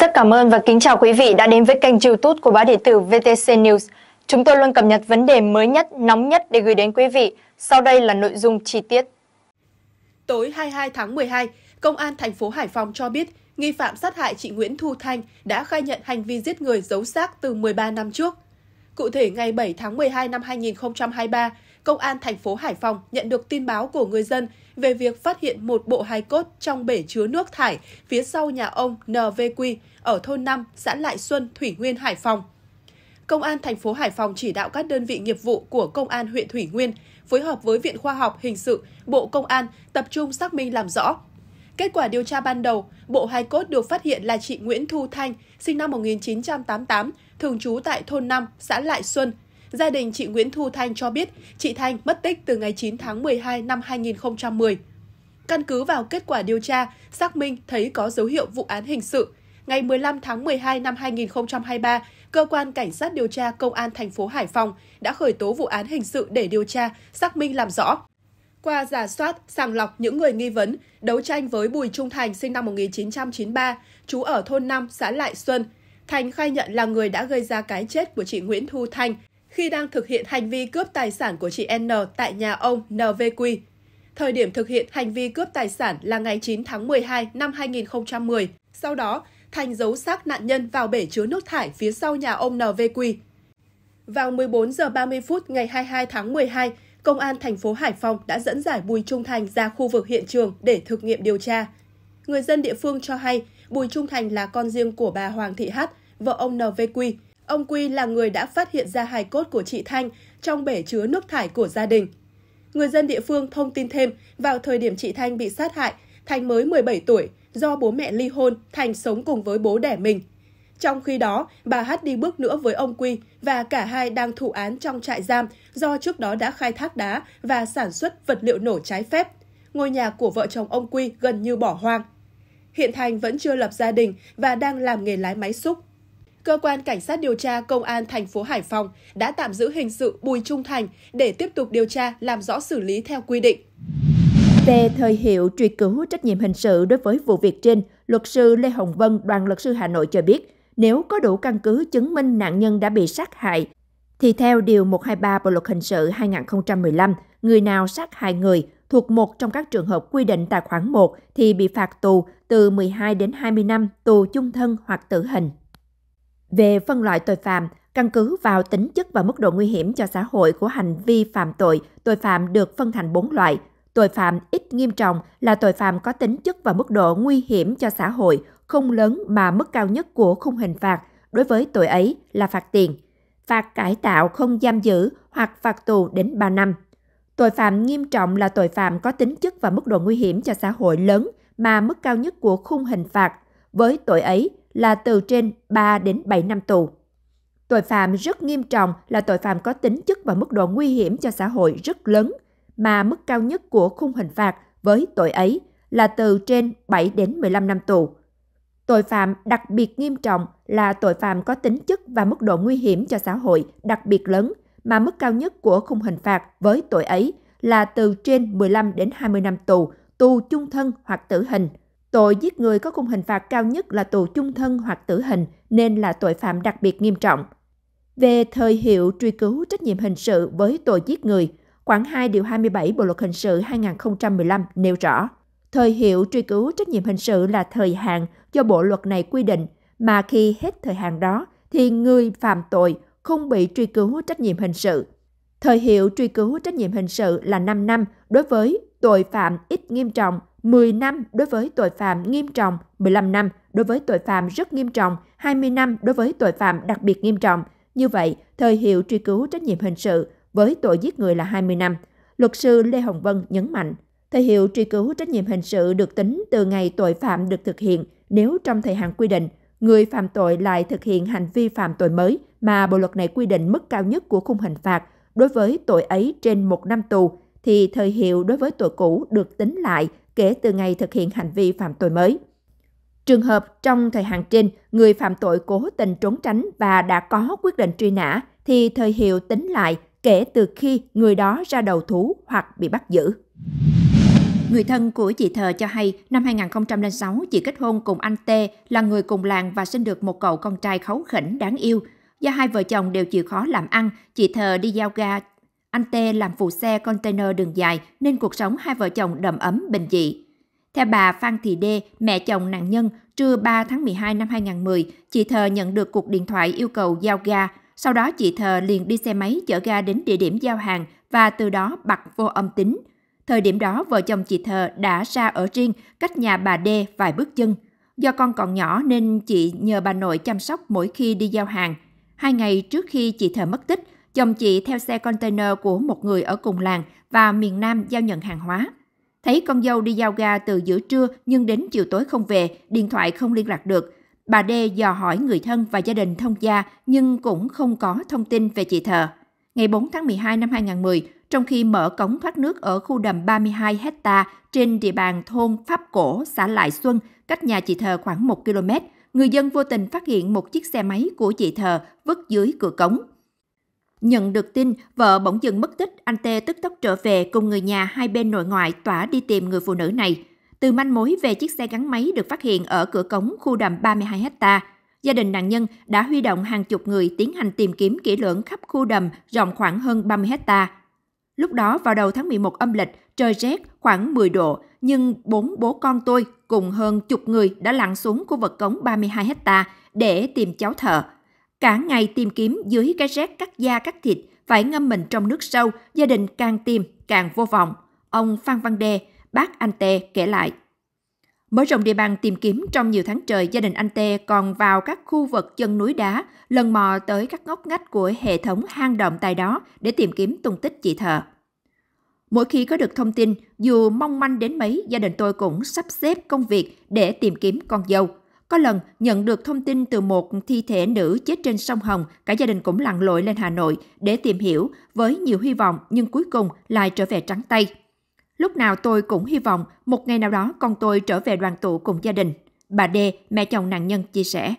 Rất cảm ơn và kính chào quý vị đã đến với kênh youtube của báo điện tử VTC News. Chúng tôi luôn cập nhật vấn đề mới nhất, nóng nhất để gửi đến quý vị. Sau đây là nội dung chi tiết. Tối 22 tháng 12, Công an thành phố Hải Phòng cho biết nghi phạm sát hại chị Nguyễn Thu Thanh đã khai nhận hành vi giết người giấu xác từ 13 năm trước. Cụ thể, ngày 7 tháng 12 năm 2023, Công an thành phố Hải Phòng nhận được tin báo của người dân về việc phát hiện một bộ hài cốt trong bể chứa nước thải phía sau nhà ông NVQ ở thôn 5, xã Lại Xuân, Thủy Nguyên, Hải Phòng. Công an thành phố Hải Phòng chỉ đạo các đơn vị nghiệp vụ của Công an huyện Thủy Nguyên phối hợp với Viện Khoa học Hình sự, Bộ Công an tập trung xác minh làm rõ. Kết quả điều tra ban đầu, bộ hài cốt được phát hiện là chị Nguyễn Thu Thanh, sinh năm 1988, thường trú tại thôn 5, xã Lại Xuân, Gia đình chị Nguyễn Thu Thanh cho biết chị Thanh mất tích từ ngày 9 tháng 12 năm 2010. Căn cứ vào kết quả điều tra, xác minh thấy có dấu hiệu vụ án hình sự. Ngày 15 tháng 12 năm 2023, cơ quan cảnh sát điều tra công an thành phố Hải Phòng đã khởi tố vụ án hình sự để điều tra, xác minh làm rõ. Qua giả soát, sàng lọc những người nghi vấn, đấu tranh với Bùi Trung Thành sinh năm 1993, trú ở thôn 5, xã Lại Xuân, Thành khai nhận là người đã gây ra cái chết của chị Nguyễn Thu Thanh khi đang thực hiện hành vi cướp tài sản của chị N tại nhà ông NVQ. Thời điểm thực hiện hành vi cướp tài sản là ngày 9 tháng 12 năm 2010. Sau đó, Thành giấu xác nạn nhân vào bể chứa nước thải phía sau nhà ông NVQ. Vào 14 giờ 30 phút ngày 22 tháng 12, Công an thành phố Hải Phòng đã dẫn giải Bùi Trung Thành ra khu vực hiện trường để thực nghiệm điều tra. Người dân địa phương cho hay Bùi Trung Thành là con riêng của bà Hoàng Thị Hát, vợ ông NVQ, Ông Quy là người đã phát hiện ra hài cốt của chị Thanh trong bể chứa nước thải của gia đình. Người dân địa phương thông tin thêm, vào thời điểm chị Thanh bị sát hại, Thanh mới 17 tuổi, do bố mẹ ly hôn, Thanh sống cùng với bố đẻ mình. Trong khi đó, bà Hát đi bước nữa với ông Quy và cả hai đang thụ án trong trại giam do trước đó đã khai thác đá và sản xuất vật liệu nổ trái phép. Ngôi nhà của vợ chồng ông Quy gần như bỏ hoang. Hiện Thành vẫn chưa lập gia đình và đang làm nghề lái máy xúc cơ quan cảnh sát điều tra công an thành phố Hải Phòng đã tạm giữ hình sự Bùi Trung Thành để tiếp tục điều tra làm rõ xử lý theo quy định. Về thời hiệu truy cứu trách nhiệm hình sự đối với vụ việc trên, luật sư Lê Hồng Vân, đoàn luật sư Hà Nội cho biết, nếu có đủ căn cứ chứng minh nạn nhân đã bị sát hại, thì theo Điều 123 Bộ Luật Hình sự 2015, người nào sát hại người thuộc một trong các trường hợp quy định tại khoản 1 thì bị phạt tù từ 12 đến 20 năm, tù chung thân hoặc tử hình về phân loại tội phạm căn cứ vào tính chất và mức độ nguy hiểm cho xã hội của hành vi phạm tội, tội phạm được phân thành 4 loại. Tội phạm ít nghiêm trọng là tội phạm có tính chất và mức độ nguy hiểm cho xã hội không lớn mà mức cao nhất của khung hình phạt đối với tội ấy là phạt tiền, phạt cải tạo không giam giữ hoặc phạt tù đến 3 năm. Tội phạm nghiêm trọng là tội phạm có tính chất và mức độ nguy hiểm cho xã hội lớn mà mức cao nhất của khung hình phạt với tội ấy là từ trên 3 đến 7 năm tù. Tội phạm rất nghiêm trọng là tội phạm có tính chất và mức độ nguy hiểm cho xã hội rất lớn, mà mức cao nhất của khung hình phạt với tội ấy là từ trên 7 đến 15 năm tù. Tội phạm đặc biệt nghiêm trọng là tội phạm có tính chất và mức độ nguy hiểm cho xã hội đặc biệt lớn, mà mức cao nhất của khung hình phạt với tội ấy là từ trên 15 đến 20 năm tù, tù chung thân hoặc tử hình – Tội giết người có khung hình phạt cao nhất là tù chung thân hoặc tử hình nên là tội phạm đặc biệt nghiêm trọng. Về thời hiệu truy cứu trách nhiệm hình sự với tội giết người, khoảng 2 điều 27 Bộ luật hình sự 2015 nêu rõ, thời hiệu truy cứu trách nhiệm hình sự là thời hạn do bộ luật này quy định mà khi hết thời hạn đó thì người phạm tội không bị truy cứu trách nhiệm hình sự. Thời hiệu truy cứu trách nhiệm hình sự là 5 năm đối với tội phạm ít nghiêm trọng 10 năm đối với tội phạm nghiêm trọng, 15 năm đối với tội phạm rất nghiêm trọng, 20 năm đối với tội phạm đặc biệt nghiêm trọng. Như vậy, thời hiệu truy cứu trách nhiệm hình sự với tội giết người là 20 năm. Luật sư Lê Hồng Vân nhấn mạnh, thời hiệu truy cứu trách nhiệm hình sự được tính từ ngày tội phạm được thực hiện nếu trong thời hạn quy định, người phạm tội lại thực hiện hành vi phạm tội mới mà bộ luật này quy định mức cao nhất của khung hình phạt đối với tội ấy trên một năm tù, thì thời hiệu đối với tội cũ được tính lại kể từ ngày thực hiện hành vi phạm tội mới. Trường hợp trong thời hạn trên, người phạm tội cố tình trốn tránh và đã có quyết định truy nã thì thời hiệu tính lại kể từ khi người đó ra đầu thú hoặc bị bắt giữ. Người thân của chị Thờ cho hay, năm 2006 chị kết hôn cùng anh T là người cùng làng và sinh được một cậu con trai khấu khỉnh đáng yêu. Do hai vợ chồng đều chịu khó làm ăn, chị Thờ đi giao ga anh Tê làm phụ xe container đường dài nên cuộc sống hai vợ chồng đầm ấm bình dị. Theo bà Phan Thị Đê, mẹ chồng nạn nhân, trưa 3 tháng 12 năm 2010, chị Thờ nhận được cuộc điện thoại yêu cầu giao ga. Sau đó chị Thờ liền đi xe máy chở ga đến địa điểm giao hàng và từ đó bật vô âm tính. Thời điểm đó, vợ chồng chị Thờ đã ra ở riêng, cách nhà bà Đê vài bước chân. Do con còn nhỏ nên chị nhờ bà nội chăm sóc mỗi khi đi giao hàng. Hai ngày trước khi chị Thờ mất tích, Chồng chị theo xe container của một người ở cùng làng và miền Nam giao nhận hàng hóa. Thấy con dâu đi giao ga từ giữa trưa nhưng đến chiều tối không về, điện thoại không liên lạc được. Bà D dò hỏi người thân và gia đình thông gia nhưng cũng không có thông tin về chị thờ. Ngày 4 tháng 12 năm 2010, trong khi mở cống thoát nước ở khu đầm 32 hecta trên địa bàn thôn Pháp Cổ, xã Lại Xuân, cách nhà chị thờ khoảng 1 km, người dân vô tình phát hiện một chiếc xe máy của chị thờ vứt dưới cửa cống. Nhận được tin, vợ bỗng dưng mất tích, anh Tê tức tốc trở về cùng người nhà hai bên nội ngoại tỏa đi tìm người phụ nữ này. Từ manh mối về chiếc xe gắn máy được phát hiện ở cửa cống khu đầm 32 hecta, gia đình nạn nhân đã huy động hàng chục người tiến hành tìm kiếm kỹ lưỡng khắp khu đầm rộng khoảng hơn 30 hecta. Lúc đó vào đầu tháng 11 âm lịch, trời rét khoảng 10 độ, nhưng bốn bố con tôi cùng hơn chục người đã lặn xuống khu vực cống 32 hecta để tìm cháu thợ. Cả ngày tìm kiếm dưới cái rét cắt da cắt thịt, phải ngâm mình trong nước sâu, gia đình càng tìm càng vô vọng. Ông Phan Văn Đê, bác anh Tê kể lại. Mở rộng địa bàn tìm kiếm trong nhiều tháng trời, gia đình anh Tê còn vào các khu vực chân núi đá, lần mò tới các ngóc ngách của hệ thống hang động tại đó để tìm kiếm tung tích chị thợ. Mỗi khi có được thông tin, dù mong manh đến mấy, gia đình tôi cũng sắp xếp công việc để tìm kiếm con dâu. Có lần nhận được thông tin từ một thi thể nữ chết trên sông Hồng, cả gia đình cũng lặn lội lên Hà Nội để tìm hiểu với nhiều hy vọng nhưng cuối cùng lại trở về trắng tay. Lúc nào tôi cũng hy vọng một ngày nào đó con tôi trở về đoàn tụ cùng gia đình. Bà D, mẹ chồng nạn nhân chia sẻ.